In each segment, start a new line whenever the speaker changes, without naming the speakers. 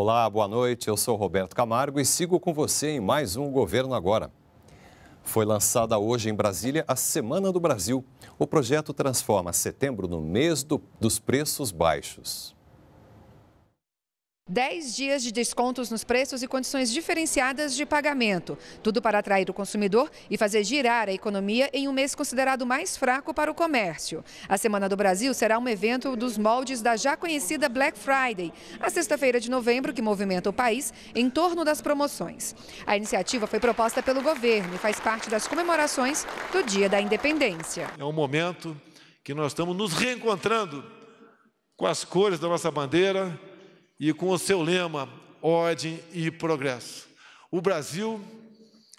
Olá, boa noite. Eu sou Roberto Camargo e sigo com você em mais um Governo Agora. Foi lançada hoje em Brasília a Semana do Brasil. O projeto transforma setembro no mês do, dos preços baixos.
10 dias de descontos nos preços e condições diferenciadas de pagamento. Tudo para atrair o consumidor e fazer girar a economia em um mês considerado mais fraco para o comércio. A Semana do Brasil será um evento dos moldes da já conhecida Black Friday, a sexta-feira de novembro que movimenta o país em torno das promoções. A iniciativa foi proposta pelo governo e faz parte das comemorações do Dia da Independência.
É um momento que nós estamos nos reencontrando com as cores da nossa bandeira e com o seu lema ordem e progresso. O Brasil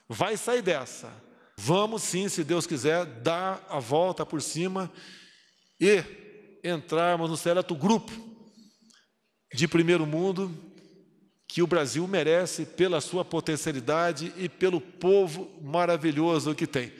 vai sair dessa. Vamos sim, se Deus quiser, dar a volta por cima e entrarmos no seleto grupo de primeiro mundo que o Brasil merece pela sua potencialidade e pelo povo maravilhoso que tem.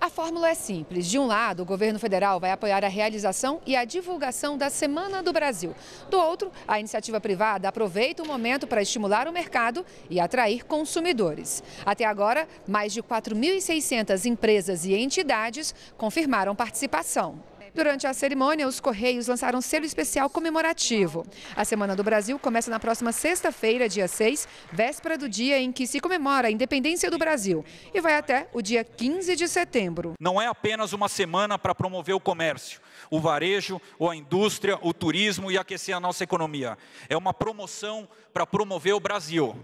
A fórmula é simples. De um lado, o governo federal vai apoiar a realização e a divulgação da Semana do Brasil. Do outro, a iniciativa privada aproveita o momento para estimular o mercado e atrair consumidores. Até agora, mais de 4.600 empresas e entidades confirmaram participação. Durante a cerimônia, os Correios lançaram um selo especial comemorativo. A Semana do Brasil começa na próxima sexta-feira, dia 6, véspera do dia em que se comemora a independência do Brasil, e vai até o dia 15 de setembro.
Não é apenas uma semana para promover o comércio, o varejo, ou a indústria, o turismo e aquecer a nossa economia. É uma promoção para promover o Brasil.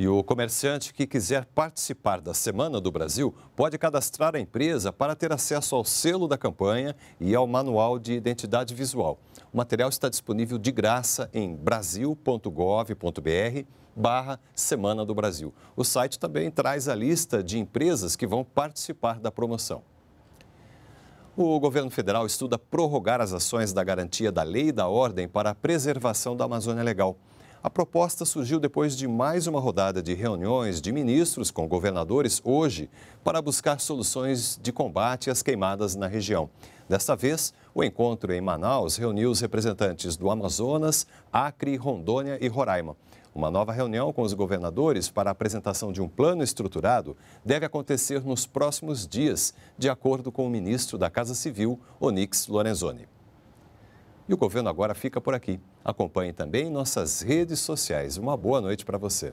E o comerciante que quiser participar da Semana do Brasil pode cadastrar a empresa para ter acesso ao selo da campanha e ao manual de identidade visual. O material está disponível de graça em brasil.gov.br barra Semana do Brasil. O site também traz a lista de empresas que vão participar da promoção. O governo federal estuda prorrogar as ações da garantia da lei e da ordem para a preservação da Amazônia Legal. A proposta surgiu depois de mais uma rodada de reuniões de ministros com governadores hoje para buscar soluções de combate às queimadas na região. Desta vez, o encontro em Manaus reuniu os representantes do Amazonas, Acre, Rondônia e Roraima. Uma nova reunião com os governadores para a apresentação de um plano estruturado deve acontecer nos próximos dias, de acordo com o ministro da Casa Civil, Onix Lorenzoni. E o Governo Agora fica por aqui. Acompanhe também nossas redes sociais. Uma boa noite para você.